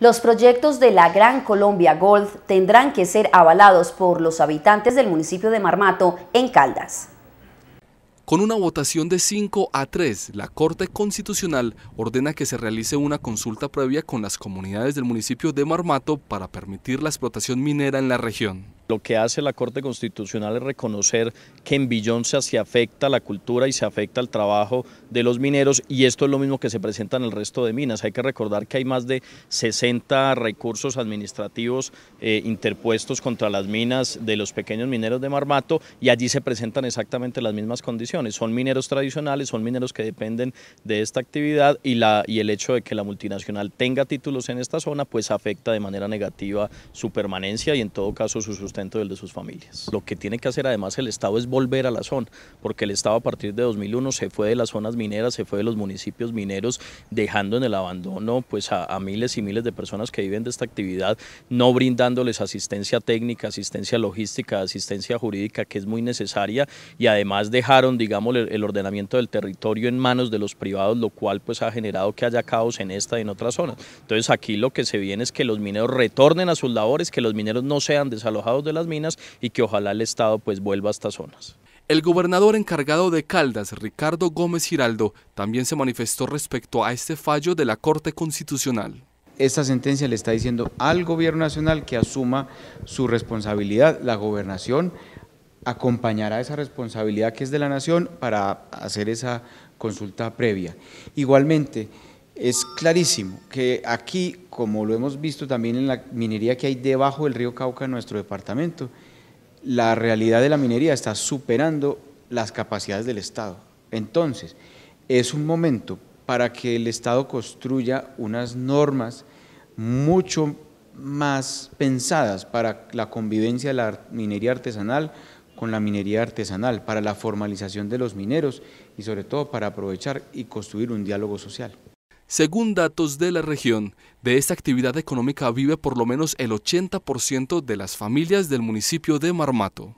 Los proyectos de la Gran Colombia Gold tendrán que ser avalados por los habitantes del municipio de Marmato, en Caldas. Con una votación de 5 a 3, la Corte Constitucional ordena que se realice una consulta previa con las comunidades del municipio de Marmato para permitir la explotación minera en la región. Lo que hace la Corte Constitucional es reconocer que en Villonza se afecta la cultura y se afecta el trabajo de los mineros y esto es lo mismo que se presenta en el resto de minas. Hay que recordar que hay más de 60 recursos administrativos eh, interpuestos contra las minas de los pequeños mineros de Marmato y allí se presentan exactamente las mismas condiciones. Son mineros tradicionales, son mineros que dependen de esta actividad y, la, y el hecho de que la multinacional tenga títulos en esta zona pues afecta de manera negativa su permanencia y en todo caso su dentro del de sus familias. Lo que tiene que hacer además el Estado es volver a la zona, porque el Estado a partir de 2001 se fue de las zonas mineras, se fue de los municipios mineros, dejando en el abandono pues a, miles y miles de personas que viven de esta actividad, no brindándoles asistencia técnica, asistencia logística, asistencia jurídica que es muy necesaria y además dejaron, digamos, el, ordenamiento del territorio en manos de los privados, lo cual pues ha generado que haya caos en esta y en otras zonas. Entonces aquí lo que se viene es que los mineros retornen a sus labores, que los mineros no sean desalojados de las minas y que ojalá el Estado pues vuelva a estas zonas. El gobernador encargado de Caldas, Ricardo Gómez Giraldo, también se manifestó respecto a este fallo de la Corte Constitucional esta sentencia le está diciendo al gobierno nacional que asuma su responsabilidad. La gobernación acompañará esa responsabilidad que es de la nación para hacer esa consulta previa. Igualmente, es clarísimo que aquí, como lo hemos visto también en la minería que hay debajo del río Cauca en nuestro departamento, la realidad de la minería está superando las capacidades del Estado. Entonces, es un momento para que el Estado construya unas normas mucho más pensadas para la convivencia de la minería artesanal con la minería artesanal, para la formalización de los mineros y sobre todo para aprovechar y construir un diálogo social. Según datos de la región, de esta actividad económica vive por lo menos el 80% de las familias del municipio de Marmato.